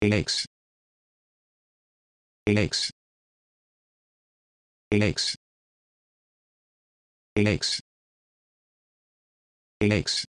AX AX AX AX AX